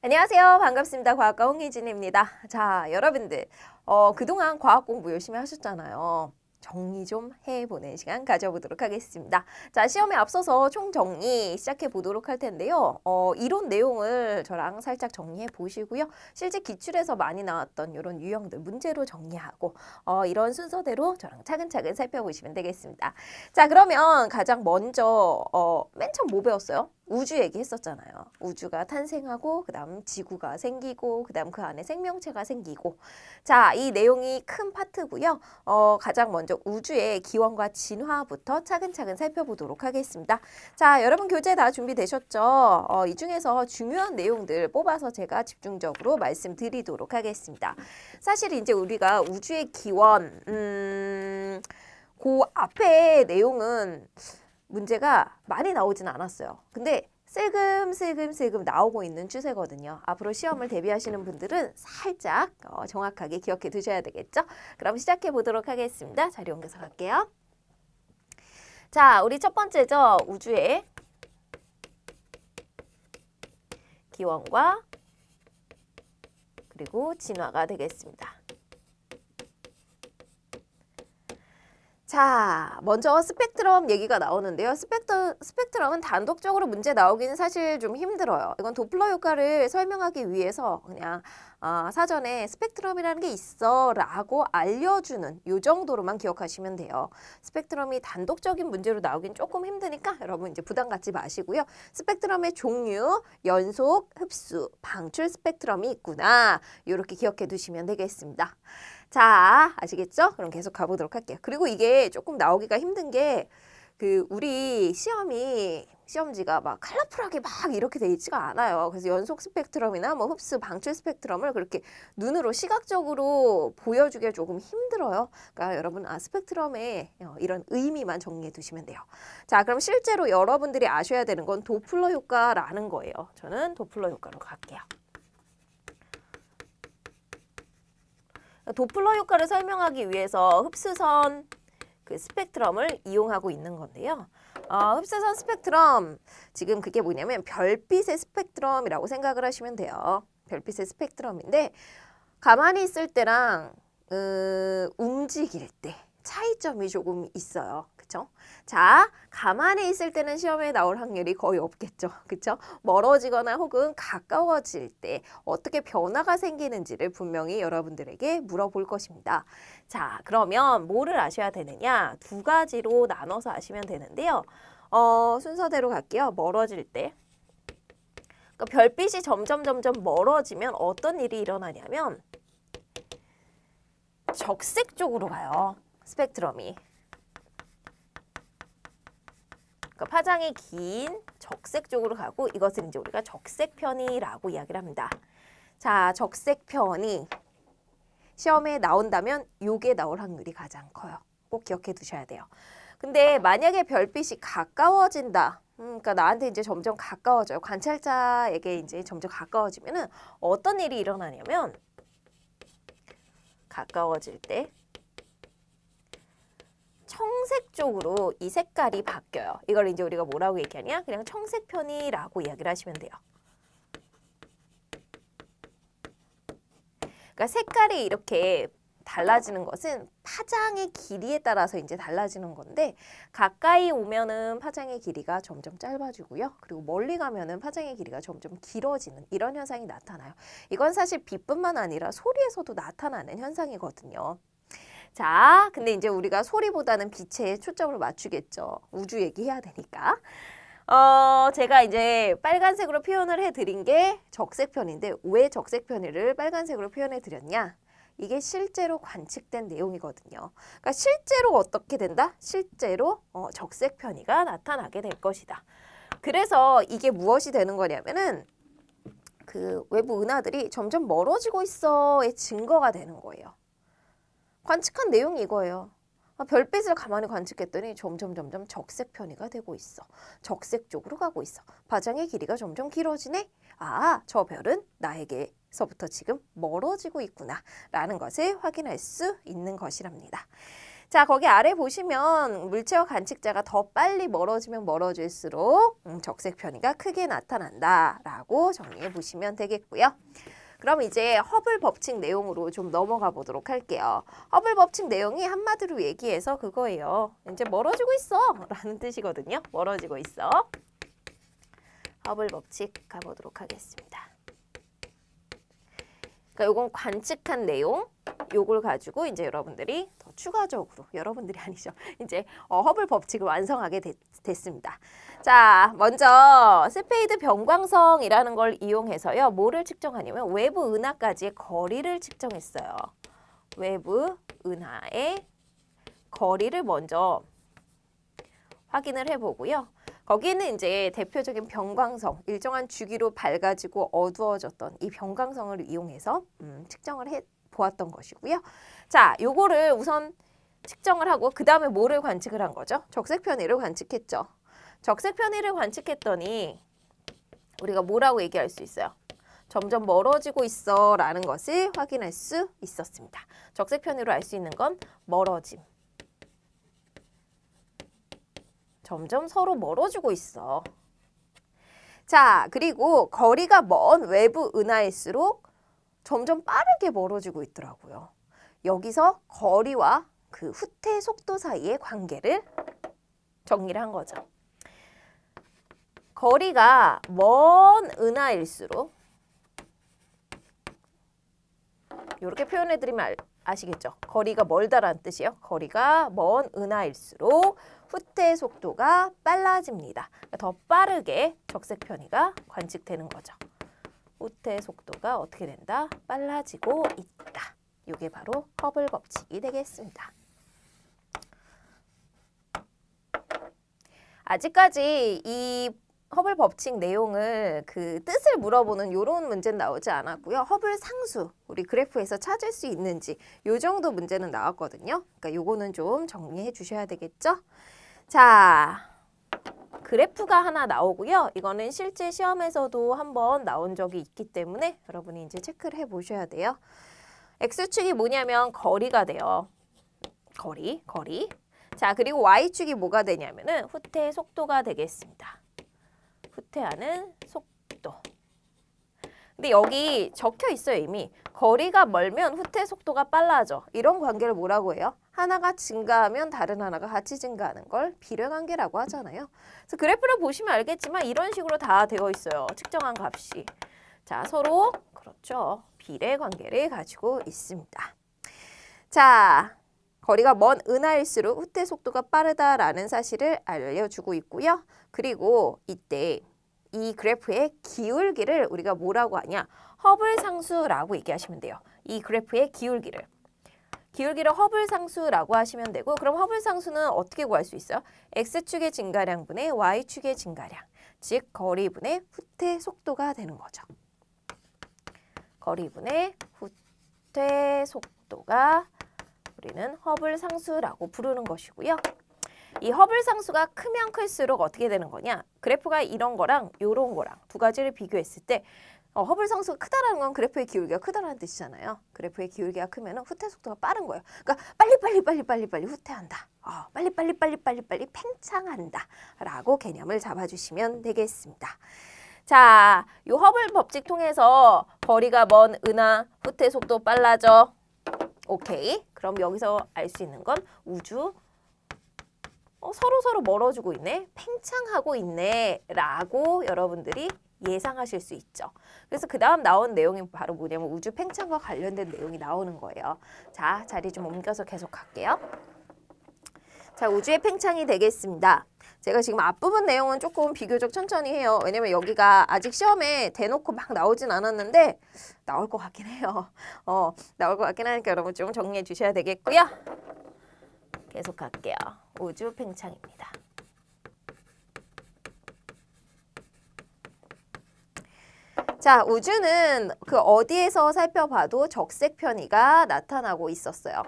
안녕하세요. 반갑습니다. 과학과 홍희진입니다. 자, 여러분들 어, 그동안 과학 공부 열심히 하셨잖아요. 정리 좀 해보는 시간 가져보도록 하겠습니다. 자, 시험에 앞서서 총정리 시작해 보도록 할 텐데요. 어, 이론 내용을 저랑 살짝 정리해 보시고요. 실제 기출에서 많이 나왔던 이런 유형들 문제로 정리하고 어, 이런 순서대로 저랑 차근차근 살펴보시면 되겠습니다. 자, 그러면 가장 먼저 어, 맨 처음 뭐 배웠어요? 우주 얘기했었잖아요. 우주가 탄생하고 그다음 지구가 생기고 그다음 그 안에 생명체가 생기고 자, 이 내용이 큰 파트고요. 어, 가장 먼저 우주의 기원과 진화부터 차근차근 살펴보도록 하겠습니다. 자, 여러분 교재 다 준비되셨죠? 어, 이 중에서 중요한 내용들 뽑아서 제가 집중적으로 말씀드리도록 하겠습니다. 사실 이제 우리가 우주의 기원 음, 그 앞에 내용은 문제가 많이 나오진 않았어요. 근데 세금세금세금 나오고 있는 추세거든요. 앞으로 시험을 대비하시는 분들은 살짝 어, 정확하게 기억해 두셔야 되겠죠? 그럼 시작해 보도록 하겠습니다. 자리 옮겨서 갈게요. 자, 우리 첫 번째죠. 우주의 기원과 그리고 진화가 되겠습니다. 자, 먼저 스펙트럼 얘기가 나오는데요. 스펙터, 스펙트럼은 단독적으로 문제 나오기는 사실 좀 힘들어요. 이건 도플러 효과를 설명하기 위해서 그냥 아, 사전에 스펙트럼이라는 게 있어 라고 알려주는 요 정도로만 기억하시면 돼요. 스펙트럼이 단독적인 문제로 나오긴 조금 힘드니까 여러분 이제 부담 갖지 마시고요. 스펙트럼의 종류, 연속, 흡수, 방출 스펙트럼이 있구나. 요렇게 기억해 두시면 되겠습니다. 자, 아시겠죠? 그럼 계속 가보도록 할게요. 그리고 이게 조금 나오기가 힘든 게 그 우리 시험이 시험지가 막 컬러풀하게 막 이렇게 돼 있지가 않아요. 그래서 연속 스펙트럼이나 뭐 흡수, 방출 스펙트럼을 그렇게 눈으로 시각적으로 보여주기가 조금 힘들어요. 그러니까 여러분 아 스펙트럼의 어, 이런 의미만 정리해 두시면 돼요. 자 그럼 실제로 여러분들이 아셔야 되는 건 도플러 효과라는 거예요. 저는 도플러 효과로 갈게요. 도플러 효과를 설명하기 위해서 흡수선 그 스펙트럼을 이용하고 있는 건데요. 어, 흡수선 스펙트럼, 지금 그게 뭐냐면 별빛의 스펙트럼이라고 생각을 하시면 돼요. 별빛의 스펙트럼인데 가만히 있을 때랑 음, 움직일 때 차이점이 조금 있어요. 그쵸? 자, 가만히 있을 때는 시험에 나올 확률이 거의 없겠죠. 그쵸? 멀어지거나 혹은 가까워질 때 어떻게 변화가 생기는지를 분명히 여러분들에게 물어볼 것입니다. 자, 그러면 뭐를 아셔야 되느냐? 두 가지로 나눠서 아시면 되는데요. 어, 순서대로 갈게요. 멀어질 때. 그러니까 별빛이 점점 점점 멀어지면 어떤 일이 일어나냐면 적색 쪽으로 가요. 스펙트럼이. 그러니까 파장이 긴 적색 쪽으로 가고 이것을 이제 우리가 적색 편이라고 이야기를 합니다. 자, 적색 편이 시험에 나온다면 요게 나올 확률이 가장 커요. 꼭 기억해 두셔야 돼요. 근데 만약에 별빛이 가까워진다. 음, 그러니까 나한테 이제 점점 가까워져요. 관찰자에게 이제 점점 가까워지면은 어떤 일이 일어나냐면 가까워질 때 청색 쪽으로 이 색깔이 바뀌어요. 이걸 이제 우리가 뭐라고 얘기하냐? 그냥 청색 편이라고 이야기를 하시면 돼요. 그러니까 색깔이 이렇게 달라지는 것은 파장의 길이에 따라서 이제 달라지는 건데 가까이 오면은 파장의 길이가 점점 짧아지고요. 그리고 멀리 가면은 파장의 길이가 점점 길어지는 이런 현상이 나타나요. 이건 사실 빛뿐만 아니라 소리에서도 나타나는 현상이거든요. 자, 근데 이제 우리가 소리보다는 빛에 초점을 맞추겠죠. 우주 얘기해야 되니까. 어, 제가 이제 빨간색으로 표현을 해드린 게 적색편인데 왜 적색편의를 빨간색으로 표현해드렸냐? 이게 실제로 관측된 내용이거든요. 그러니까 실제로 어떻게 된다? 실제로 어, 적색 편의가 나타나게 될 것이다. 그래서 이게 무엇이 되는 거냐면은 그 외부 은하들이 점점 멀어지고 있어의 증거가 되는 거예요. 관측한 내용이 이거예요. 아, 별빛을 가만히 관측했더니 점점 점점 적색 편의가 되고 있어. 적색 쪽으로 가고 있어. 바장의 길이가 점점 길어지네. 아, 저 별은 나에게서부터 지금 멀어지고 있구나 라는 것을 확인할 수 있는 것이랍니다. 자, 거기 아래 보시면 물체와 관측자가 더 빨리 멀어지면 멀어질수록 음, 적색 편의가 크게 나타난다라고 정리해 보시면 되겠고요. 그럼 이제 허블 법칙 내용으로 좀 넘어가 보도록 할게요. 허블 법칙 내용이 한마디로 얘기해서 그거예요. 이제 멀어지고 있어 라는 뜻이거든요. 멀어지고 있어. 허블 법칙 가보도록 하겠습니다. 그러니까 이건 관측한 내용, 요걸 가지고 이제 여러분들이 추가적으로 여러분들이 아니죠. 이제 어, 허블 법칙을 완성하게 됐, 됐습니다. 자, 먼저 스페이드 변광성이라는 걸 이용해서요. 뭐를 측정하냐면 외부 은하까지의 거리를 측정했어요. 외부 은하의 거리를 먼저 확인을 해보고요. 거기는 이제 대표적인 변광성, 일정한 주기로 밝아지고 어두워졌던 이 변광성을 이용해서 음, 측정을 해 보았던 것이고요. 자, 요거를 우선 측정을 하고 그 다음에 뭐를 관측을 한 거죠? 적색 편의를 관측했죠. 적색 편의를 관측했더니 우리가 뭐라고 얘기할 수 있어요? 점점 멀어지고 있어 라는 것을 확인할 수 있었습니다. 적색 편의로 알 수 있는 건 멀어짐. 점점 서로 멀어지고 있어. 자, 그리고 거리가 먼 외부 은하일수록 점점 빠르게 멀어지고 있더라고요. 여기서 거리와 그 후퇴 속도 사이의 관계를 정리를 한 거죠. 거리가 먼 은하일수록 이렇게 표현해드리면 아시겠죠? 거리가 멀다라는 뜻이에요. 거리가 먼 은하일수록 후퇴 속도가 빨라집니다. 그러니까 더 빠르게 적색 편의가 관측되는 거죠. 후퇴 속도가 어떻게 된다? 빨라지고 있다. 이게 바로 허블 법칙이 되겠습니다. 아직까지 이 허블 법칙 내용을 그 뜻을 물어보는 이런 문제는 나오지 않았고요. 허블 상수, 우리 그래프에서 찾을 수 있는지 요 정도 문제는 나왔거든요. 그러니까 요거는 좀 정리해 주셔야 되겠죠? 자, 그래프가 하나 나오고요. 이거는 실제 시험에서도 한번 나온 적이 있기 때문에 여러분이 이제 체크를 해 보셔야 돼요. X축이 뭐냐면 거리가 돼요. 거리, 거리. 자, 그리고 Y축이 뭐가 되냐면은 후퇴 속도가 되겠습니다. 후퇴하는 속도. 근데 여기 적혀 있어요, 이미. 거리가 멀면 후퇴 속도가 빨라져. 이런 관계를 뭐라고 해요? 하나가 증가하면 다른 하나가 같이 증가하는 걸 비례관계라고 하잖아요. 그래서 그래프를 보시면 알겠지만 이런 식으로 다 되어 있어요. 측정한 값이. 자, 서로 그렇죠. 비례 관계를 가지고 있습니다. 자, 거리가 먼 은하일수록 후퇴 속도가 빠르다라는 사실을 알려주고 있고요. 그리고 이때 이 그래프의 기울기를 우리가 뭐라고 하냐? 허블 상수라고 얘기하시면 돼요. 이 그래프의 기울기를. 기울기를 허블 상수라고 하시면 되고 그럼 허블 상수는 어떻게 구할 수 있어요? x축의 증가량분의 y축의 증가량, 즉 거리분의 후퇴 속도가 되는 거죠. 거리분의 후퇴 속도가 우리는 허블 상수라고 부르는 것이고요. 이 허블 상수가 크면 클수록 어떻게 되는 거냐? 그래프가 이런 거랑 이런 거랑 두 가지를 비교했을 때 어, 허블 상수가 크다라는 건 그래프의 기울기가 크다라는 뜻이잖아요. 그래프의 기울기가 크면 후퇴 속도가 빠른 거예요. 그러니까 빨리 빨리 빨리 빨리 빨리 후퇴한다. 어, 빨리 빨리 빨리 빨리 빨리 팽창한다 라고 개념을 잡아주시면 되겠습니다. 자, 이 허블 법칙 통해서 거리가 먼 은하 후퇴 속도 빨라져. 오케이. 그럼 여기서 알 수 있는 건 우주 어, 서로 서로 멀어지고 있네. 팽창하고 있네. 라고 여러분들이 예상하실 수 있죠. 그래서 그 다음 나온 내용이 바로 뭐냐면 우주 팽창과 관련된 내용이 나오는 거예요. 자, 자리 좀 옮겨서 계속 할게요. 자, 우주의 팽창이 되겠습니다. 제가 지금 앞부분 내용은 조금 비교적 천천히 해요. 왜냐면 여기가 아직 시험에 대놓고 막 나오진 않았는데 나올 것 같긴 해요. 어, 나올 것 같긴 하니까 여러분 좀 정리해 주셔야 되겠고요. 계속 갈게요. 우주 팽창입니다. 자, 우주는 그 어디에서 살펴봐도 적색 편의가 나타나고 있었어요.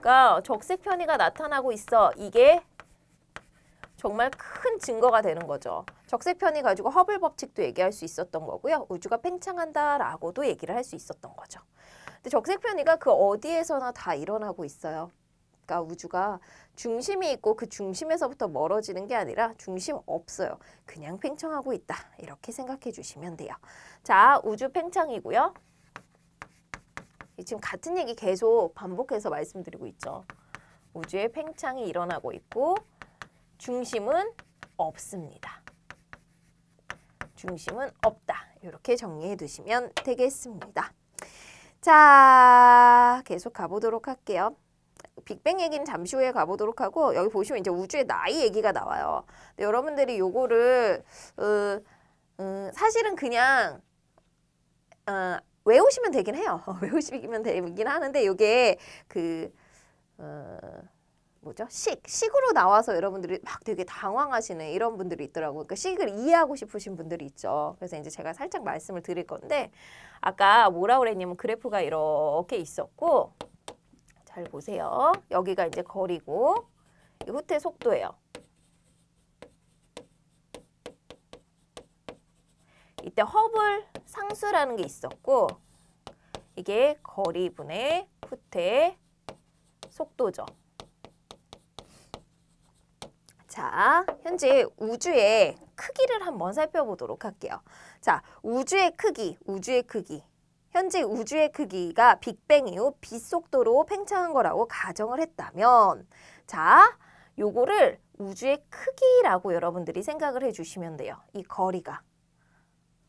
그러니까 적색 편의가 나타나고 있어. 이게 정말 큰 증거가 되는 거죠. 적색편이 가지고 허블 법칙도 얘기할 수 있었던 거고요. 우주가 팽창한다라고도 얘기를 할 수 있었던 거죠. 근데 적색편이가그 어디에서나 다 일어나고 있어요. 그러니까 우주가 중심이 있고 그 중심에서부터 멀어지는 게 아니라 중심 없어요. 그냥 팽창하고 있다. 이렇게 생각해 주시면 돼요. 자, 우주 팽창이고요. 지금 같은 얘기 계속 반복해서 말씀드리고 있죠. 우주의 팽창이 일어나고 있고 중심은 없습니다. 중심은 없다. 이렇게 정리해 두시면 되겠습니다. 자, 계속 가보도록 할게요. 빅뱅 얘기는 잠시 후에 가보도록 하고 여기 보시면 이제 우주의 나이 얘기가 나와요. 근데 여러분들이 요거를 으, 으, 음, 사실은 그냥 어, 외우시면 되긴 해요. 외우시면 되긴 하는데 요게 그 어, 뭐죠? 식, 식으로 나와서 여러분들이 막 되게 당황하시는 이런 분들이 있더라고요. 그러니까 식을 이해하고 싶으신 분들이 있죠. 그래서 이제 제가 살짝 말씀을 드릴 건데 아까 뭐라 그랬냐면 그래프가 이렇게 있었고 잘 보세요. 여기가 이제 거리고 이 후퇴 속도예요. 이때 허블 상수라는 게 있었고 이게 거리분의 후퇴 속도죠. 자, 현재 우주의 크기를 한번 살펴보도록 할게요. 자, 우주의 크기, 우주의 크기. 현재 우주의 크기가 빅뱅 이후 빛속도로 팽창한 거라고 가정을 했다면 자, 요거를 우주의 크기라고 여러분들이 생각을 해주시면 돼요. 이 거리가.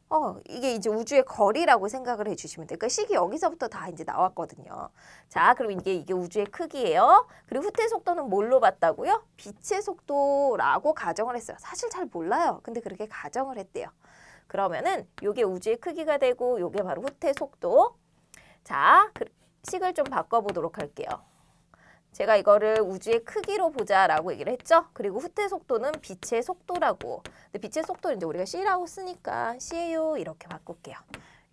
어, 이게 이제 우주의 거리라고 생각을 해주시면 돼요. 그러니까 식이 여기서부터 다 이제 나왔거든요. 자, 그럼 이게 이게 우주의 크기예요. 그리고 후퇴 속도는 뭘로 봤다고요? 빛의 속도라고 가정을 했어요. 사실 잘 몰라요. 근데 그렇게 가정을 했대요. 그러면은 요게 우주의 크기가 되고 요게 바로 후퇴 속도. 자, 그, 식을 좀 바꿔보도록 할게요. 제가 이거를 우주의 크기로 보자라고 얘기를 했죠. 그리고 후퇴 속도는 빛의 속도라고. 근데 빛의 속도는 이제 우리가 C라고 쓰니까 C예요 이렇게 바꿀게요.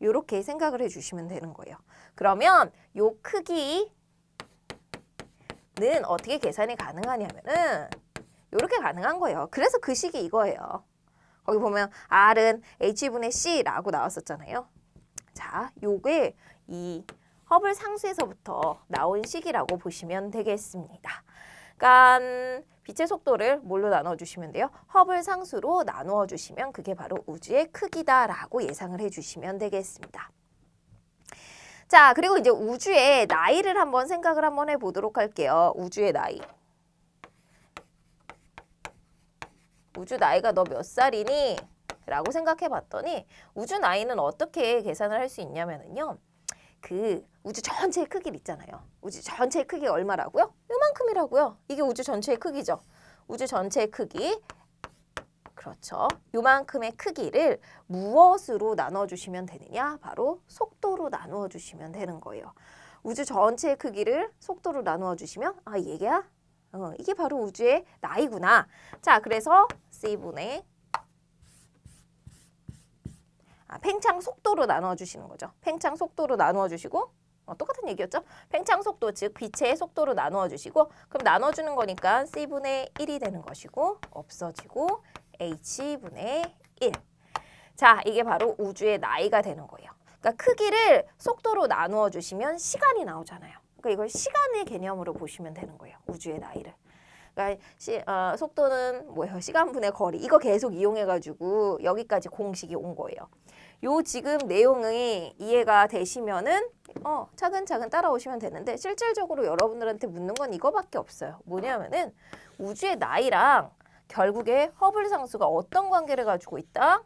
이렇게 생각을 해주시면 되는 거예요. 그러면 요 크기는 어떻게 계산이 가능하냐면은 이렇게 가능한 거예요. 그래서 그 식이 이거예요. 거기 보면 R은 H분의 C라고 나왔었잖아요. 자, 요게 이 허블 상수에서부터 나온 식이라고 보시면 되겠습니다. 그러니까 음, 빛의 속도를 뭘로 나눠주시면 돼요? 허블 상수로 나누어주시면 그게 바로 우주의 크기다라고 예상을 해주시면 되겠습니다. 자, 그리고 이제 우주의 나이를 한번 생각을 한번 해보도록 할게요. 우주의 나이. 우주 나이가 너 몇 살이니? 라고 생각해 봤더니 우주 나이는 어떻게 계산을 할 수 있냐면요. 그 우주 전체의 크기를 있잖아요. 우주 전체의 크기가 얼마라고요? 요만큼이라고요. 이게 우주 전체의 크기죠. 우주 전체의 크기. 그렇죠. 요만큼의 크기를 무엇으로 나눠주시면 되느냐? 바로 속도로 나누어주시면 되는 거예요. 우주 전체의 크기를 속도로 나누어주시면 아, 얘기야? 어, 이게 바로 우주의 나이구나. 자, 그래서 C분의 아, 팽창 속도로 나눠주시는 거죠. 팽창 속도로 나누어주시고 어, 똑같은 얘기였죠? 팽창 속도 즉 빛의 속도로 나누어 주시고 그럼 나눠 주는 거니까 C분의 1이 되는 것이고 없어지고 H분의 1. 자, 이게 바로 우주의 나이가 되는 거예요. 그러니까 크기를 속도로 나누어 주시면 시간이 나오잖아요. 그러니까 이걸 시간의 개념으로 보시면 되는 거예요. 우주의 나이를. 그러니까 시, 어, 속도는 뭐예요? 시간분의 거리. 이거 계속 이용해가지고 여기까지 공식이 온 거예요. 요 지금 내용이 이해가 되시면은 어 차근차근 따라오시면 되는데 실질적으로 여러분들한테 묻는 건 이거밖에 없어요. 뭐냐면은 우주의 나이랑 결국에 허블 상수가 어떤 관계를 가지고 있다?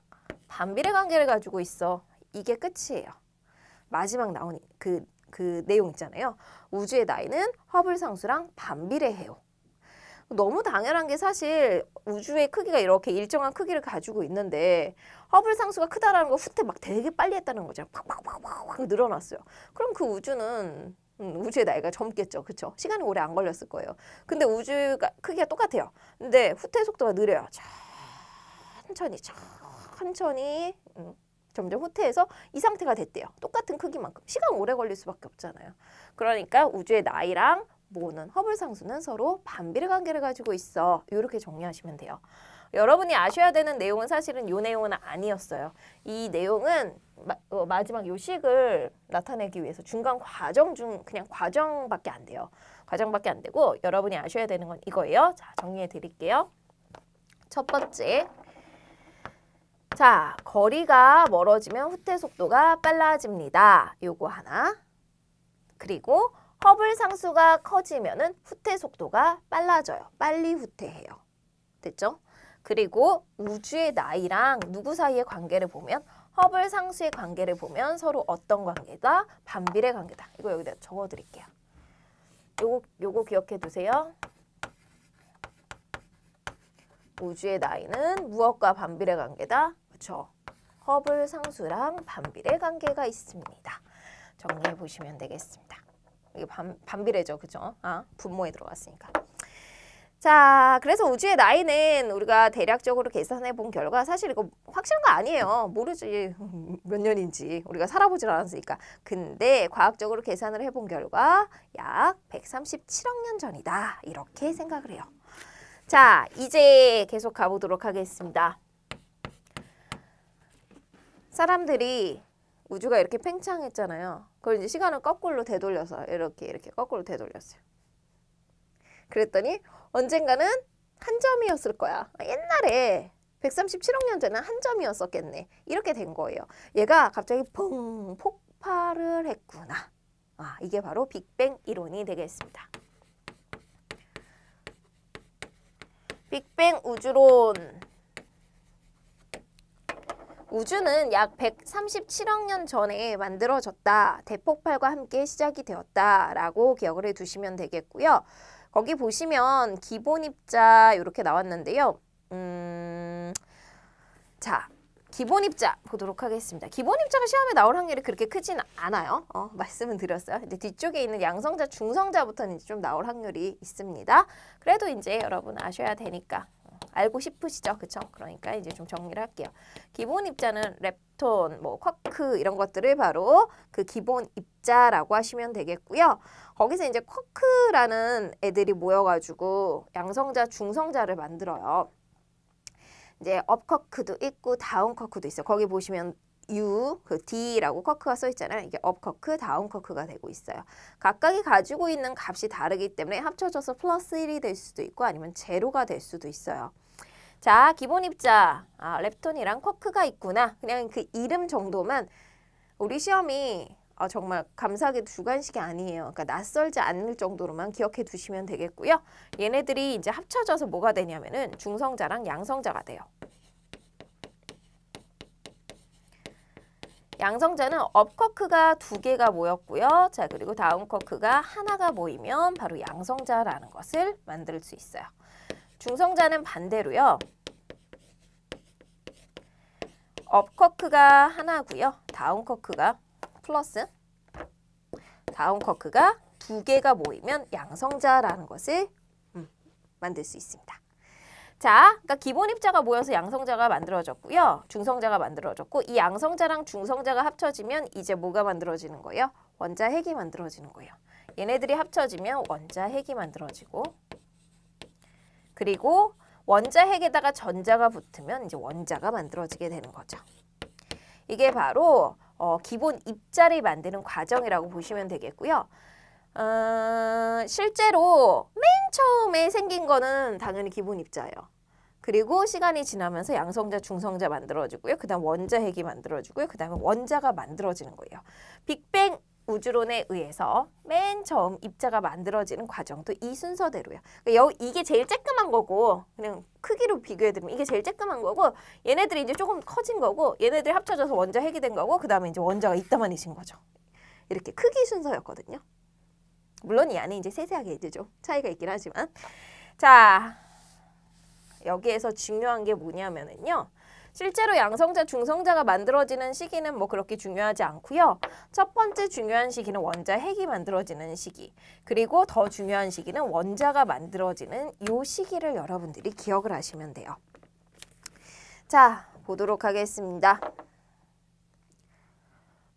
반비례 관계를 가지고 있어. 이게 끝이에요. 마지막 나온 그, 그 내용 있잖아요. 우주의 나이는 허블 상수랑 반비례해요. 너무 당연한 게 사실 우주의 크기가 이렇게 일정한 크기를 가지고 있는데 허블 상수가 크다라는 거 후퇴 막 되게 빨리 했다는 거죠. 팍팍팍팍 늘어났어요. 그럼 그 우주는 음, 우주의 나이가 젊겠죠. 그렇죠? 시간이 오래 안 걸렸을 거예요. 근데 우주가 크기가 똑같아요. 근데 후퇴 속도가 느려요. 천천히 천천히 음, 점점 후퇴해서 이 상태가 됐대요. 똑같은 크기만큼. 시간 오래 걸릴 수밖에 없잖아요. 그러니까 우주의 나이랑 모는 허블 상수는 서로 반비례 관계를 가지고 있어. 이렇게 정리하시면 돼요. 여러분이 아셔야 되는 내용은 사실은 요 내용은 아니었어요. 이 내용은 마, 어, 마지막 요식을 나타내기 위해서 중간 과정 중 그냥 과정밖에 안 돼요. 과정밖에 안 되고 여러분이 아셔야 되는 건 이거예요. 자, 정리해 드릴게요. 첫 번째. 자, 거리가 멀어지면 후퇴 속도가 빨라집니다. 요거 하나. 그리고 허블 상수가 커지면 후퇴 속도가 빨라져요. 빨리 후퇴해요. 됐죠? 그리고 우주의 나이랑 누구 사이의 관계를 보면 허블 상수의 관계를 보면 서로 어떤 관계다? 반비례 관계다. 이거 여기다 적어드릴게요. 요거, 요거 기억해 두세요. 우주의 나이는 무엇과 반비례 관계다? 그렇죠. 허블 상수랑 반비례 관계가 있습니다. 정리해 보시면 되겠습니다. 이게 반, 반비례죠, 그죠? 아, 분모에 들어갔으니까. 자, 그래서 우주의 나이는 우리가 대략적으로 계산해 본 결과 사실 이거 확실한 거 아니에요. 모르지 몇 년인지 우리가 살아보질 않았으니까. 근데 과학적으로 계산을 해 본 결과 약 137억 년 전이다. 이렇게 생각을 해요. 자, 이제 계속 가보도록 하겠습니다. 사람들이 우주가 이렇게 팽창했잖아요. 그걸 이제 시간을 거꾸로 되돌려서 이렇게 이렇게 거꾸로 되돌렸어요. 그랬더니 언젠가는 한 점이었을 거야. 아, 옛날에 137억 년 전에 한 점이었었겠네. 이렇게 된 거예요. 얘가 갑자기 펑 폭발을 했구나. 아, 이게 바로 빅뱅 이론이 되겠습니다. 빅뱅 우주론 우주는 약 137억 년 전에 만들어졌다. 대폭발과 함께 시작이 되었다. 라고 기억을 해두시면 되겠고요. 거기 보시면 기본 입자 이렇게 나왔는데요. 음, 자, 기본 입자 보도록 하겠습니다. 기본 입자가 시험에 나올 확률이 그렇게 크진 않아요. 어, 말씀은 드렸어요. 이제 뒤쪽에 있는 양성자, 중성자부터는 이제 좀 나올 확률이 있습니다. 그래도 이제 여러분 아셔야 되니까 알고 싶으시죠? 그쵸? 그러니까 이제 좀 정리를 할게요. 기본 입자는 렙톤, 뭐 쿼크 이런 것들을 바로 그 기본 입자라고 하시면 되겠고요. 거기서 이제 쿼크라는 애들이 모여가지고 양성자, 중성자를 만들어요. 이제 업쿼크도 있고 다운쿼크도 있어요. 거기 보시면 U, 그 D라고 커크가 써 있잖아요. 이게 업커크, 다운커크가 되고 있어요. 각각이 가지고 있는 값이 다르기 때문에 합쳐져서 플러스 1이 될 수도 있고 아니면 제로가 될 수도 있어요. 자, 기본 입자. 아, 렙톤이랑 커크가 있구나. 그냥 그 이름 정도만 우리 시험이 어, 정말 감사하게도 주관식이 아니에요. 그러니까 낯설지 않을 정도로만 기억해 두시면 되겠고요. 얘네들이 이제 합쳐져서 뭐가 되냐면은 중성자랑 양성자가 돼요. 양성자는 업커크가 두 개가 모였고요. 자 그리고 다음커크가 하나가 모이면 바로 양성자라는 것을 만들 수 있어요. 중성자는 반대로요. 업커크가 하나고요. 다운커크가 플러스 다운커크가 두 개가 모이면 양성자라는 것을 음, 만들 수 있습니다. 자, 그러니까 기본 입자가 모여서 양성자가 만들어졌고요. 중성자가 만들어졌고 이 양성자랑 중성자가 합쳐지면 이제 뭐가 만들어지는 거예요? 원자핵이 만들어지는 거예요. 얘네들이 합쳐지면 원자핵이 만들어지고 그리고 원자핵에다가 전자가 붙으면 이제 원자가 만들어지게 되는 거죠. 이게 바로 어, 기본 입자를 만드는 과정이라고 보시면 되겠고요. 어, 실제로 맨 처음에 생긴 거는 당연히 기본 입자예요. 그리고 시간이 지나면서 양성자, 중성자 만들어지고요. 그 다음 원자 핵이 만들어지고요. 그 다음에 원자가 만들어지는 거예요. 빅뱅 우주론에 의해서 맨 처음 입자가 만들어지는 과정도 이 순서대로야. 그러니까 이게 제일 쬐끔한 거고 그냥 크기로 비교해드리면 이게 제일 쬐끔한 거고 얘네들이 이제 조금 커진 거고 얘네들이 합쳐져서 원자 핵이 된 거고 그 다음에 이제 원자가 있다만이신 거죠. 이렇게 크기 순서였거든요. 물론 이 안에 이제 세세하게 이제 좀 차이가 있긴 하지만 자 여기에서 중요한 게뭐냐면은 실제로 양성자, 중성자가 만들어지는 시기는 뭐 그렇게 중요하지 않고요. 첫 번째 중요한 시기는 원자 핵이 만들어지는 시기. 그리고 더 중요한 시기는 원자가 만들어지는 요 시기를 여러분들이 기억을 하시면 돼요. 자, 보도록 하겠습니다.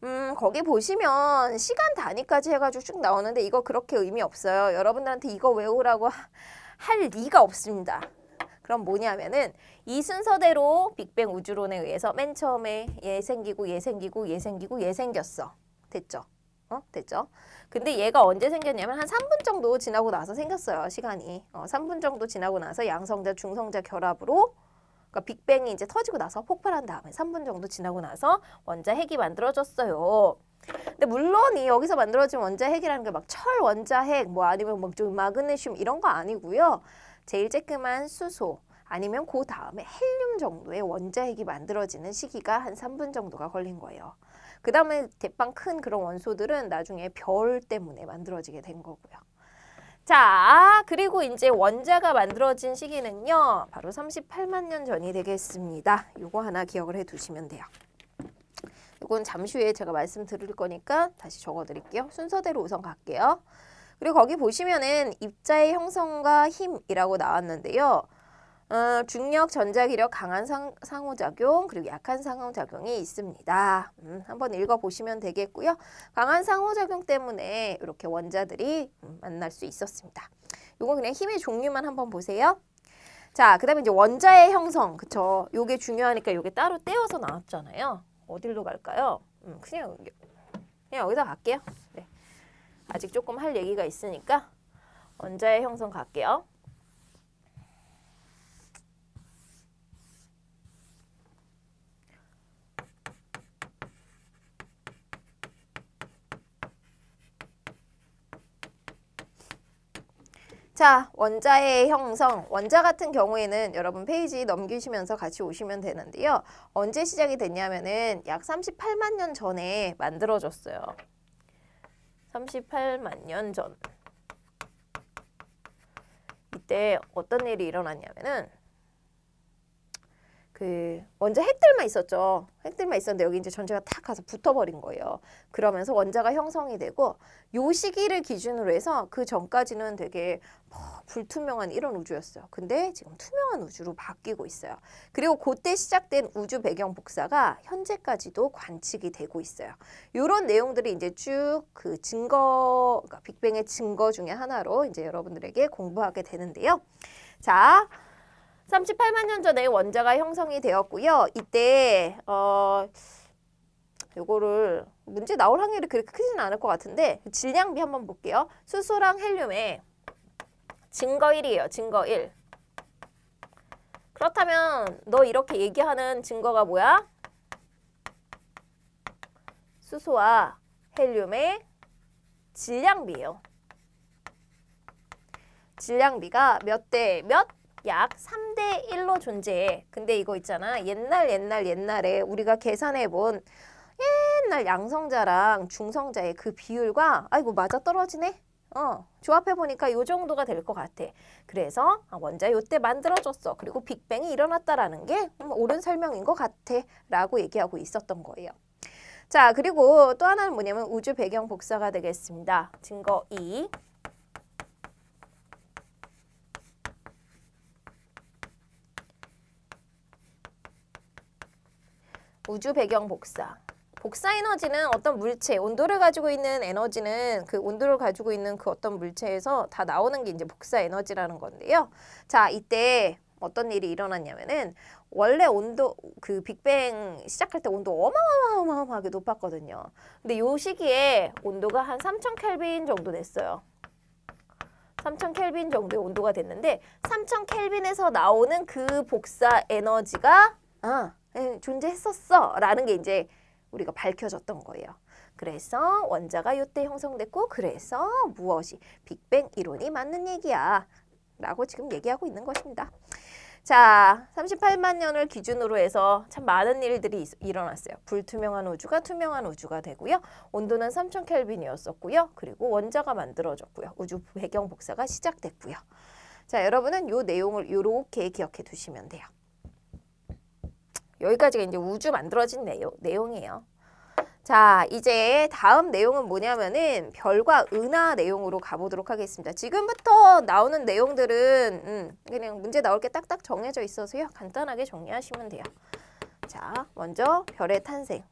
음, 거기 보시면 시간 단위까지 해가지고 쭉 나오는데 이거 그렇게 의미 없어요. 여러분들한테 이거 외우라고 할 리가 없습니다. 그럼 뭐냐면은 이 순서대로 빅뱅 우주론에 의해서 맨 처음에 얘 생기고 얘 생기고 얘 생기고 얘 생겼어. 됐죠? 어? 됐죠? 근데 얘가 언제 생겼냐면 한 3분 정도 지나고 나서 생겼어요. 시간이. 어, 3분 정도 지나고 나서 양성자, 중성자 결합으로 그러니까 빅뱅이 이제 터지고 나서 폭발한 다음에 3분 정도 지나고 나서 원자 핵이 만들어졌어요. 근데 물론 이 여기서 만들어진 원자 핵이라는 게 막 철 원자 핵뭐 아니면 막 좀 마그네슘 이런 거 아니고요. 제일 쬐끔한 수소 아니면 그 다음에 헬륨 정도의 원자핵이 만들어지는 시기가 한 3분 정도가 걸린 거예요. 그 다음에 대빵 큰 그런 원소들은 나중에 별 때문에 만들어지게 된 거고요. 자, 그리고 이제 원자가 만들어진 시기는요. 바로 38만 년 전이 되겠습니다. 이거 하나 기억을 해두시면 돼요. 이건 잠시 후에 제가 말씀드릴 거니까 다시 적어드릴게요. 순서대로 우선 갈게요. 그리고 거기 보시면은 입자의 형성과 힘이라고 나왔는데요. 어, 중력, 전자기력 강한 상, 상호작용 그리고 약한 상호작용이 있습니다. 음, 한번 읽어보시면 되겠고요. 강한 상호작용 때문에 이렇게 원자들이 음, 만날 수 있었습니다. 이건 그냥 힘의 종류만 한번 보세요. 자, 그 다음에 이제 원자의 형성, 그쵸? 요게 중요하니까 요게 따로 떼어서 나왔잖아요. 어디로 갈까요? 음, 그냥, 그냥 여기다 갈게요. 네. 아직 조금 할 얘기가 있으니까 원자의 형성 갈게요. 자, 원자의 형성. 원자 같은 경우에는 여러분 페이지 넘기시면서 같이 오시면 되는데요. 언제 시작이 됐냐면은 약 38만 년 전에 만들어졌어요. 38만 년 전. 이때 어떤 일이 일어났냐면은 그 먼저 핵들만 있었죠. 핵들만 있었는데 여기 이제 전체가 탁 가서 붙어버린 거예요. 그러면서 원자가 형성이 되고 요 시기를 기준으로 해서 그 전까지는 되게 뭐 불투명한 이런 우주였어요. 근데 지금 투명한 우주로 바뀌고 있어요. 그리고 그때 시작된 우주 배경 복사가 현재까지도 관측이 되고 있어요. 요런 내용들이 이제 쭉 그 증거, 그러니까 빅뱅의 증거 중에 하나로 이제 여러분들에게 공부하게 되는데요. 자. 3 8만년 전에 원자가 형성이 되었고요. 이때 어 요거를 문제 나올 확률이 그렇게 크진 않을 것 같은데 질량비 한번 볼게요. 수소랑 헬륨의 증거 일이에요 증거 일. 그렇다면 너 이렇게 얘기하는 증거가 뭐야? 수소와 헬륨의 질량비예요. 질량비가 몇 대 몇? 약 3대 1로 존재해. 근데 이거 있잖아. 옛날 옛날 옛날에 우리가 계산해 본 옛날 양성자랑 중성자의 그 비율과 아이고 맞아 떨어지네. 어, 조합해 보니까 요 정도가 될 것 같아. 그래서 아, 원자 요 때 만들어졌어. 그리고 빅뱅이 일어났다라는 게 음, 옳은 설명인 것 같아라고 얘기하고 있었던 거예요. 자, 그리고 또 하나는 뭐냐면 우주 배경 복사가 되겠습니다. 증거 2. 우주 배경 복사. 복사 에너지는 어떤 물체, 온도를 가지고 있는 에너지는 그 온도를 가지고 있는 그 어떤 물체에서 다 나오는 게 이제 복사 에너지라는 건데요. 자, 이때 어떤 일이 일어났냐면은 원래 온도 그 빅뱅 시작할 때 온도 어마어마어마하게 높았거든요. 근데 요 시기에 온도가 한 삼천 켈빈 정도 됐어요. 삼천 켈빈 정도의 온도가 됐는데 삼천 켈빈에서 나오는 그 복사 에너지가 아, 예, 존재했었어 라는 게 이제 우리가 밝혀졌던 거예요. 그래서 원자가 요때 형성됐고 그래서 무엇이 빅뱅 이론이 맞는 얘기야 라고 지금 얘기하고 있는 것입니다. 자, 38만 년을 기준으로 해서 참 많은 일들이 일어났어요. 불투명한 우주가 투명한 우주가 되고요. 온도는 3000 켈빈이었었고요. 그리고 원자가 만들어졌고요. 우주 배경 복사가 시작됐고요. 자, 여러분은 요 내용을 요렇게 기억해 두시면 돼요. 여기까지가 이제 우주 만들어진 내용, 내용이에요. 자, 이제 다음 내용은 뭐냐면은 별과 은하 내용으로 가보도록 하겠습니다. 지금부터 나오는 내용들은 음, 그냥 문제 나올 게 딱딱 정해져 있어서요. 간단하게 정리하시면 돼요. 자, 먼저 별의 탄생.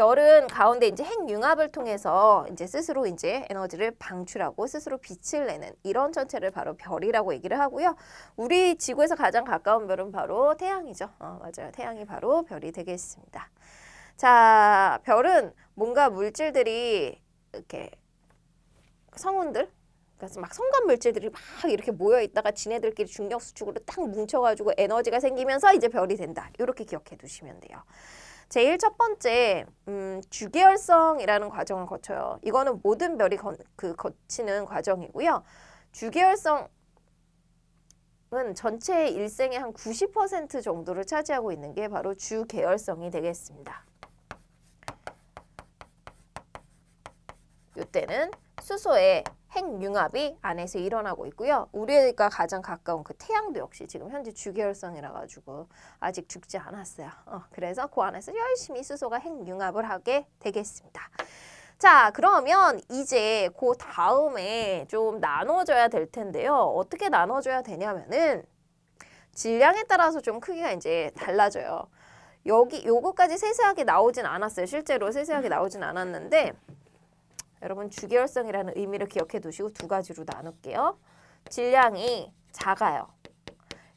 별은 가운데 이제 핵융합을 통해서 이제 스스로 이제 에너지를 방출하고 스스로 빛을 내는 이런 전체를 바로 별이라고 얘기를 하고요. 우리 지구에서 가장 가까운 별은 바로 태양이죠. 어, 맞아요. 태양이 바로 별이 되겠습니다. 자, 별은 뭔가 물질들이 이렇게 성운들, 그래서 막 성관 물질들이 막 이렇게 모여 있다가 지네들끼리 중력 수축으로 딱 뭉쳐가지고 에너지가 생기면서 이제 별이 된다. 이렇게 기억해 두시면 돼요. 제일 첫 번째 음, 주계열성이라는 과정을 거쳐요. 이거는 모든 별이 거, 그 거치는 과정이고요. 주계열성은 전체 일생의 한 90% 정도를 차지하고 있는 게 바로 주계열성이 되겠습니다. 이때는 수소의 핵융합이 안에서 일어나고 있고요. 우리가 가장 가까운 그 태양도 역시 지금 현재 주계열성이라 가지고 아직 죽지 않았어요. 어, 그래서 그 안에서 열심히 수소가 핵융합을 하게 되겠습니다. 자 그러면 이제 그 다음에 좀 나눠줘야 될 텐데요. 어떻게 나눠줘야 되냐면은 질량에 따라서 좀 크기가 이제 달라져요. 여기 요거까지 세세하게 나오진 않았어요. 실제로 세세하게 나오진 않았는데 여러분 주계열성이라는 의미를 기억해 두시고 두 가지로 나눌게요. 질량이 작아요.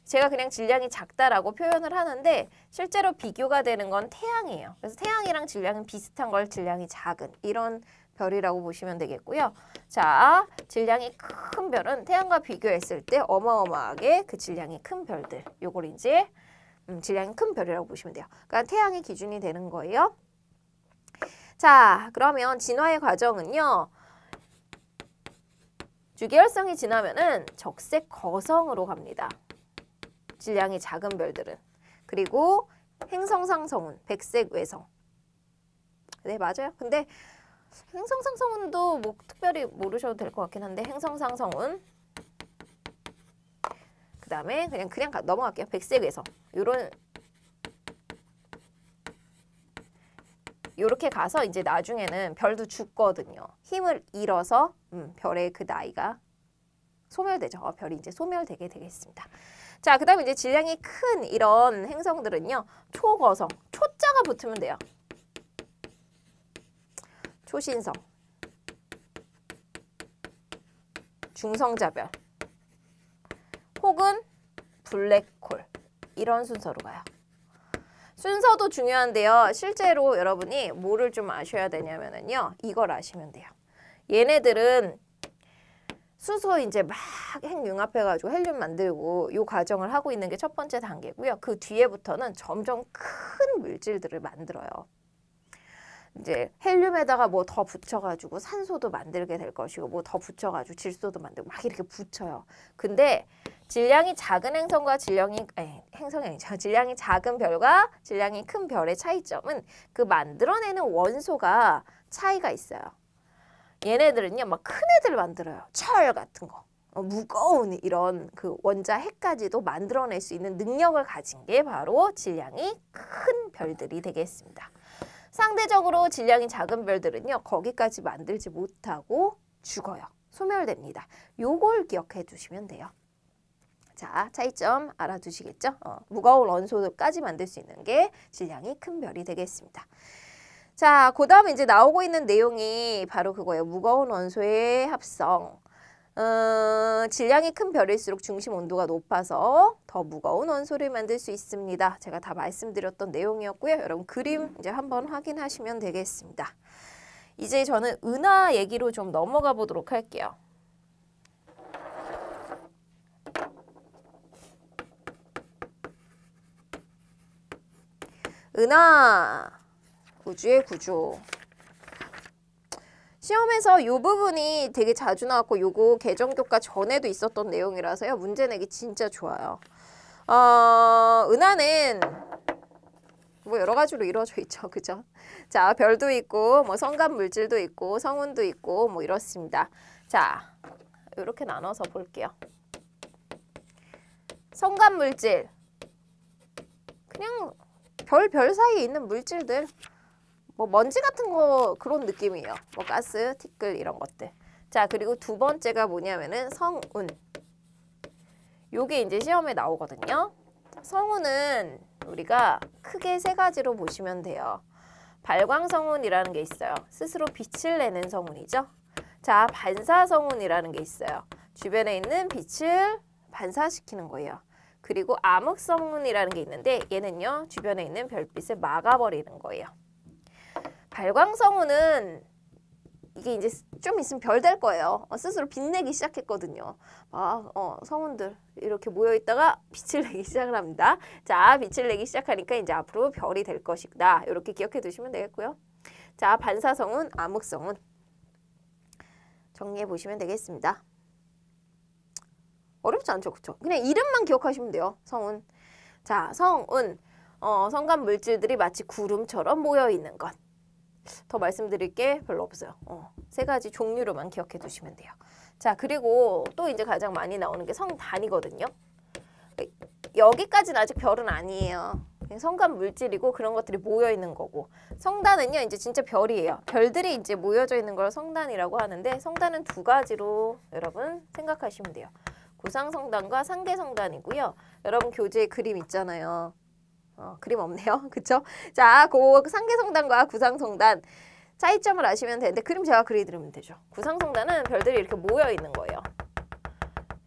제가 그냥 질량이 작다라고 표현을 하는데 실제로 비교가 되는 건 태양이에요. 그래서 태양이랑 질량은 비슷한 걸 질량이 작은 이런 별이라고 보시면 되겠고요. 자, 질량이 큰 별은 태양과 비교했을 때 어마어마하게 그 질량이 큰 별들 요걸 이제 음, 질량이 큰 별이라고 보시면 돼요. 그러니까 태양이 기준이 되는 거예요. 자, 그러면 진화의 과정은요. 주계열성이 지나면은 적색 거성으로 갑니다. 질량이 작은 별들은. 그리고 행성상 성운, 백색 외성. 네, 맞아요. 근데 행성상 성운도 뭐 특별히 모르셔도 될 것 같긴 한데 행성상 성운. 그다음에 그냥 그냥 넘어갈게요. 백색 외성. 요런 이렇게 가서 이제 나중에는 별도 죽거든요. 힘을 잃어서 음, 별의 그 나이가 소멸되죠. 어, 별이 이제 소멸되게 되겠습니다. 자, 그 다음에 이제 질량이 큰 이런 행성들은요. 초거성, 초자가 붙으면 돼요. 초신성, 중성자별, 혹은 블랙홀 이런 순서로 가요. 순서도 중요한데요. 실제로 여러분이 뭐를 좀 아셔야 되냐면요. 이걸 아시면 돼요. 얘네들은 수소 이제 막 핵융합해가지고 헬륨 만들고 이 과정을 하고 있는 게 첫 번째 단계고요. 그 뒤에부터는 점점 큰 물질들을 만들어요. 이제 헬륨에다가 뭐 더 붙여가지고 산소도 만들게 될 것이고 뭐 더 붙여가지고 질소도 만들고 막 이렇게 붙여요. 근데 질량이 작은 행성과 질량이 예, 행성형이죠. 질량이 작은 별과 질량이 큰 별의 차이점은 그 만들어내는 원소가 차이가 있어요. 얘네들은요, 막 큰 애들 만들어요. 철 같은 거. 어, 무거운 이런 그 원자 핵까지도 만들어낼 수 있는 능력을 가진 게 바로 질량이 큰 별들이 되겠습니다. 상대적으로 질량이 작은 별들은요. 거기까지 만들지 못하고 죽어요. 소멸됩니다. 요걸 기억해 두시면 돼요. 자, 차이점 알아두시겠죠? 어, 무거운 원소까지 만들 수 있는 게 질량이 큰 별이 되겠습니다. 자, 그 다음에 이제 나오고 있는 내용이 바로 그거예요. 무거운 원소의 합성. 음, 질량이 큰 별일수록 중심 온도가 높아서 더 무거운 원소를 만들 수 있습니다. 제가 다 말씀드렸던 내용이었고요. 여러분 그림 이제 한번 확인하시면 되겠습니다. 이제 저는 은하 얘기로 좀 넘어가 보도록 할게요. 은하 우주의 구조 시험에서 이 부분이 되게 자주 나왔고 요거 개정교과 전에도 있었던 내용이라서요. 문제 내기 진짜 좋아요. 어, 은하는 뭐 여러 가지로 이루어져 있죠. 그죠? 자, 별도 있고 뭐 성간 물질도 있고 성운도 있고 뭐 이렇습니다. 자, 이렇게 나눠서 볼게요. 성간 물질 그냥 별별 사이에 있는 물질들 뭐 먼지 같은 거 그런 느낌이에요. 뭐 가스, 티끌 이런 것들. 자 그리고 두 번째가 뭐냐면은 성운. 요게 이제 시험에 나오거든요. 성운은 우리가 크게 세 가지로 보시면 돼요. 발광성운이라는 게 있어요. 스스로 빛을 내는 성운이죠. 자, 반사성운이라는 게 있어요. 주변에 있는 빛을 반사시키는 거예요. 그리고 암흑성문이라는 게 있는데 얘는요 주변에 있는 별빛을 막아버리는 거예요. 발광성운은 이게 이제 좀 있으면 별 될 거예요. 어, 스스로 빛내기 시작했거든요. 막 어, 성운들 이렇게 모여 있다가 빛을 내기 시작을 합니다. 자, 빛을 내기 시작하니까 이제 앞으로 별이 될 것이다. 이렇게 기억해 두시면 되겠고요. 자, 반사성운, 암흑성운 정리해 보시면 되겠습니다. 어렵지 않죠. 그렇죠? 그냥 이름만 기억하시면 돼요. 성운. 자, 성운. 어, 성간 물질들이 마치 구름처럼 모여 있는 것. 더 말씀드릴 게 별로 없어요. 어, 세 가지 종류로만 기억해 두시면 돼요. 자, 그리고 또 이제 가장 많이 나오는 게 성단이거든요. 여기까지는 아직 별은 아니에요. 성간 물질이고 그런 것들이 모여 있는 거고 성단은요 이제 진짜 별이에요 별들이 이제 모여져 있는 걸 성단이라고 하는데 성단은 두 가지로 여러분 생각하시면 돼요 고상성단과 상계성단이고요. 여러분 교재에 그림 있잖아요. 어, 그림 없네요. 그쵸? 자, 그 상계성단과 구상성단 차이점을 아시면 되는데 그림 제가 그리드리면 되죠. 구상성단은 별들이 이렇게 모여있는 거예요.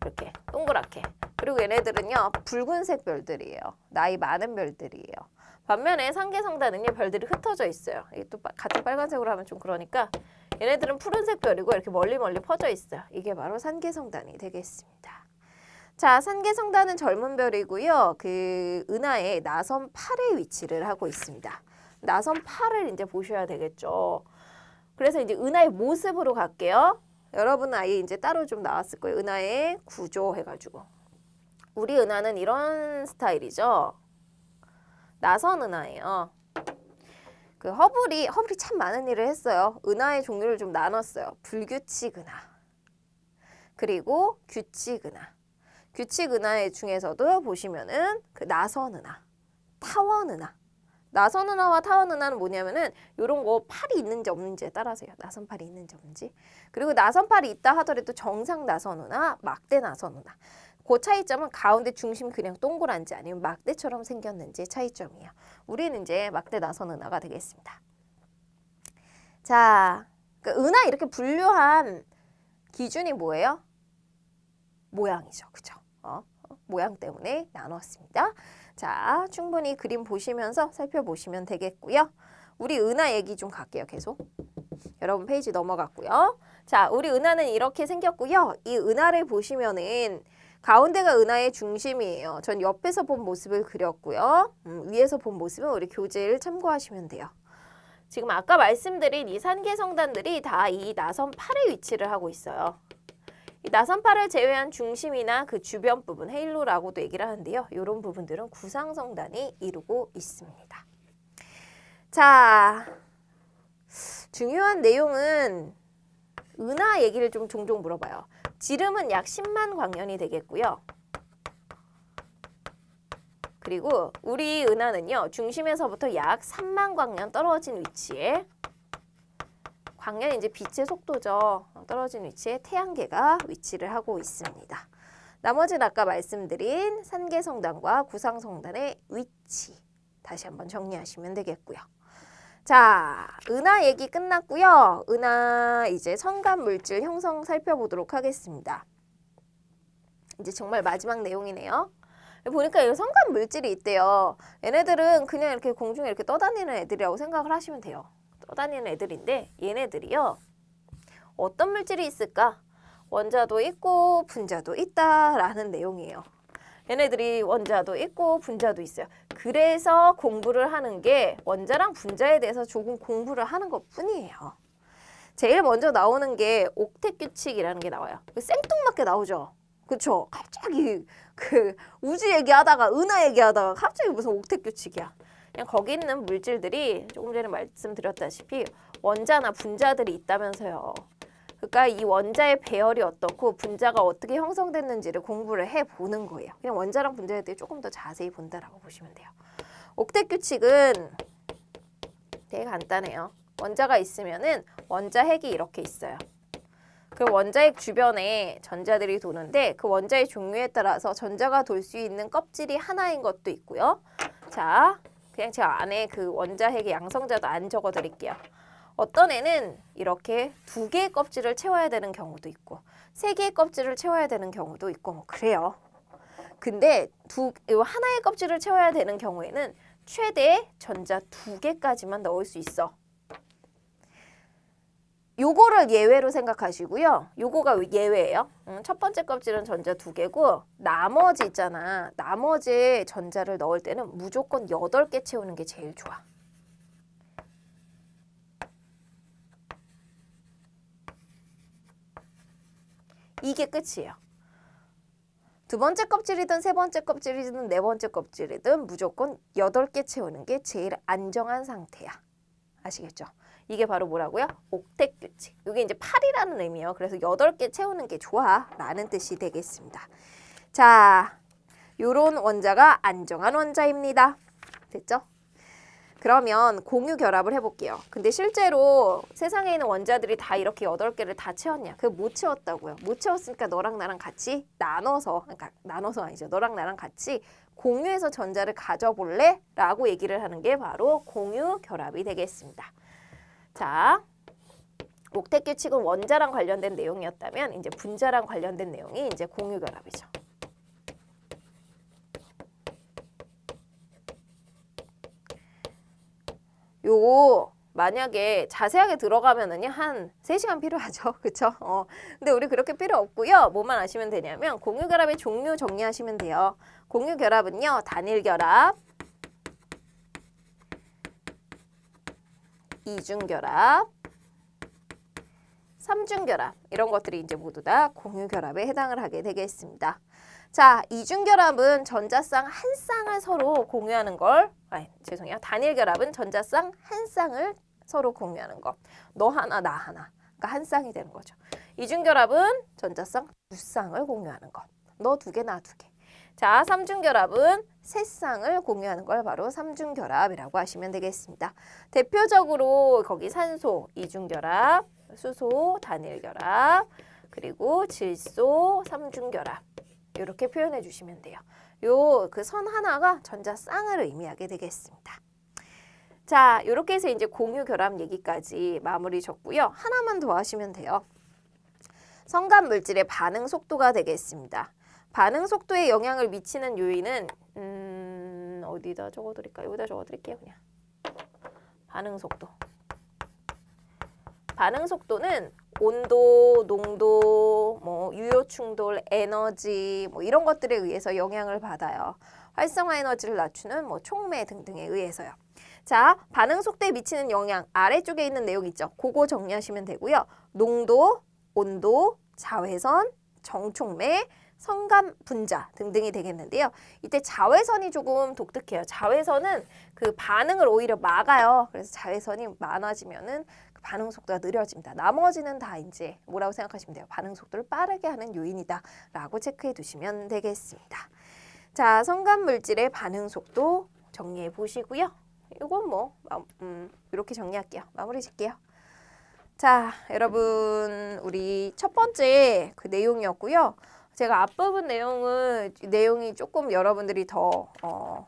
이렇게 동그랗게. 그리고 얘네들은요. 붉은색 별들이에요. 나이 많은 별들이에요. 반면에 상계성단은요. 별들이 흩어져 있어요. 이게 또 같은 빨간색으로 하면 좀 그러니까 얘네들은 푸른색 별이고 이렇게 멀리 멀리 퍼져 있어요. 이게 바로 상계성단이 되겠습니다. 자, 산계성단은 젊은 별이고요. 그 은하의 나선 8에 위치를 하고 있습니다. 나선 8을 이제 보셔야 되겠죠. 그래서 이제 은하의 모습으로 갈게요. 여러분 아예 이제 따로 좀 나왔을 거예요. 은하의 구조 해가지고. 우리 은하는 이런 스타일이죠. 나선 은하예요. 그 허블이 허블이 참 많은 일을 했어요. 은하의 종류를 좀 나눴어요. 불규칙 은하. 그리고 규칙 은하. 규칙 은하의 중에서도 보시면은 그 나선 은하, 타원 은하. 나선 은하와 타원 은하는 뭐냐면은 요런 거 팔이 있는지 없는지에 따라서요. 나선 팔이 있는지 없는지. 그리고 나선 팔이 있다 하더라도 정상 나선 은하, 막대 나선 은하. 그 차이점은 가운데 중심 그냥 동그란지 아니면 막대처럼 생겼는지 차이점이에요. 우리는 이제 막대 나선 은하가 되겠습니다. 자, 그러니까 은하 이렇게 분류한 기준이 뭐예요? 모양이죠. 그죠? 어, 어, 모양 때문에 나눴습니다. 자, 충분히 그림 보시면서 살펴보시면 되겠고요. 우리 은하 얘기 좀 갈게요, 계속. 여러분 페이지 넘어갔고요. 자, 우리 은하는 이렇게 생겼고요. 이 은하를 보시면은 가운데가 은하의 중심이에요. 전 옆에서 본 모습을 그렸고요. 음, 위에서 본 모습은 우리 교재를 참고하시면 돼요. 지금 아까 말씀드린 이 산계성단들이 다 이 나선 8의 위치를 하고 있어요. 이 나선파를 제외한 중심이나 그 주변 부분 헤일로라고도 얘기를 하는데요. 이런 부분들은 구상성단이 이루고 있습니다. 자, 중요한 내용은 은하 얘기를 좀 종종 물어봐요. 지름은 약 10만 광년이 되겠고요. 그리고 우리 은하는요. 중심에서부터 약 3만 광년 떨어진 위치에 당연히 이제 빛의 속도죠. 떨어진 위치에 태양계가 위치를 하고 있습니다. 나머지는 아까 말씀드린 산계성단과 구상성단의 위치 다시 한번 정리하시면 되겠고요. 자, 은하 얘기 끝났고요. 은하 이제 성간물질 형성 살펴보도록 하겠습니다. 이제 정말 마지막 내용이네요. 보니까 이거 성간물질이 있대요. 얘네들은 그냥 이렇게 공중에 이렇게 떠다니는 애들이라고 생각을 하시면 돼요. 떠다니는 애들인데 얘네들이요. 어떤 물질이 있을까? 원자도 있고 분자도 있다라는 내용이에요. 얘네들이 원자도 있고 분자도 있어요. 그래서 공부를 하는 게 원자랑 분자에 대해서 조금 공부를 하는 것뿐이에요. 제일 먼저 나오는 게 옥텟 규칙이라는 게 나와요. 그 생뚱맞게 나오죠. 그쵸? 갑자기 그 우주 얘기하다가 은하 얘기하다가 갑자기 무슨 옥텟 규칙이야. 그냥 거기 있는 물질들이 조금 전에 말씀드렸다시피 원자나 분자들이 있다면서요. 그러니까 이 원자의 배열이 어떻고 분자가 어떻게 형성됐는지를 공부를 해보는 거예요. 그냥 원자랑 분자에 대해 조금 더 자세히 본다라고 보시면 돼요. 옥텟 규칙은 되게 간단해요. 원자가 있으면은 원자 핵이 이렇게 있어요. 그 원자핵 주변에 전자들이 도는데 그 원자의 종류에 따라서 전자가 돌 수 있는 껍질이 하나인 것도 있고요. 자, 그냥 제가 안에 그 원자핵의 양성자도 안 적어드릴게요. 어떤 애는 이렇게 두 개의 껍질을 채워야 되는 경우도 있고 세 개의 껍질을 채워야 되는 경우도 있고 뭐 그래요. 근데 두 하나의 껍질을 채워야 되는 경우에는 최대 전자 두 개까지만 넣을 수 있어. 요거를 예외로 생각하시고요. 요거가 예외예요. 음, 첫 번째 껍질은 전자 두 개고 나머지 있잖아. 나머지 전자를 넣을 때는 무조건 여덟 개 채우는 게 제일 좋아. 이게 끝이에요. 두 번째 껍질이든 세 번째 껍질이든 네 번째 껍질이든 무조건 여덟 개 채우는 게 제일 안정한 상태야. 아시겠죠? 이게 바로 뭐라고요? 옥택 규칙. 이게 이제 8이라는 의미예요. 그래서 8개 채우는 게 좋아 라는 뜻이 되겠습니다. 자, 요런 원자가 안정한 원자입니다. 됐죠? 그러면 공유 결합을 해볼게요. 근데 실제로 세상에 있는 원자들이 다 이렇게 여덟 개를다 채웠냐? 그거 못 채웠다고요. 못 채웠으니까 너랑 나랑 같이 나눠서, 그러니까 나눠서 아니죠. 너랑 나랑 같이 공유해서 전자를 가져볼래? 라고 얘기를 하는 게 바로 공유 결합이 되겠습니다. 자, 옥택 규칙은 원자랑 관련된 내용이었다면 이제 분자랑 관련된 내용이 이제 공유 결합이죠. 요거 만약에 자세하게 들어가면은요 한 세시간 필요하죠 그쵸 어 근데 우리 그렇게 필요 없고요 뭐만 아시면 되냐면 공유 결합의 종류 정리하시면 돼요 공유 결합은요 단일 결합 이중결합, 삼중결합 이런 것들이 이제 모두 다 공유결합에 해당을 하게 되겠습니다. 자, 이중결합은 전자쌍 한 쌍을 서로 공유하는 걸, 아, 죄송해요. 단일결합은 전자쌍 한 쌍을 서로 공유하는 거. 너 하나, 나 하나. 그러니까 한 쌍이 되는 거죠. 이중결합은 전자쌍 두 쌍을 공유하는 거. 너두 개, 나 두 개. 자, 삼중결합은 세쌍을 공유하는 걸 바로 삼중결합이라고 하시면 되겠습니다. 대표적으로 거기 산소, 이중결합, 수소, 단일결합, 그리고 질소, 삼중결합 이렇게 표현해 주시면 돼요. 요 그 선 하나가 전자쌍을 의미하게 되겠습니다. 자, 이렇게 해서 이제 공유결합 얘기까지 마무리 졌고요. 하나만 더 하시면 돼요. 성간 물질의 반응 속도가 되겠습니다. 반응 속도에 영향을 미치는 요인은 음, 어디다 적어드릴까요? 여기다 적어드릴게요. 그냥 반응 속도. 반응 속도는 온도, 농도, 뭐 유효 충돌, 에너지 뭐 이런 것들에 의해서 영향을 받아요. 활성화 에너지를 낮추는 뭐 촉매 등등에 의해서요. 자, 반응 속도에 미치는 영향 아래쪽에 있는 내용 있죠. 그거 정리하시면 되고요. 농도, 온도, 자외선, 정촉매, 성감 분자 등등이 되겠는데요. 이때 자외선이 조금 독특해요. 자외선은 그 반응을 오히려 막아요. 그래서 자외선이 많아지면은 그 반응 속도가 느려집니다. 나머지는 다 이제 뭐라고 생각하시면 돼요. 반응 속도를 빠르게 하는 요인이다라고 체크해 두시면 되겠습니다. 자, 성감 물질의 반응 속도 정리해 보시고요. 이건 뭐 음, 이렇게 정리할게요. 마무리 짓게요. 자, 여러분 우리 첫 번째 그 내용이었고요. 제가 앞부분 내용은 내용이 조금 여러분들이 더 어,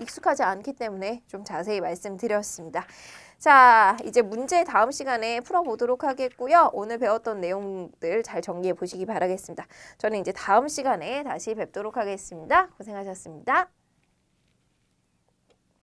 익숙하지 않기 때문에 좀 자세히 말씀드렸습니다. 자, 이제 문제 다음 시간에 풀어보도록 하겠고요. 오늘 배웠던 내용들 잘 정리해 보시기 바라겠습니다. 저는 이제 다음 시간에 다시 뵙도록 하겠습니다. 고생하셨습니다.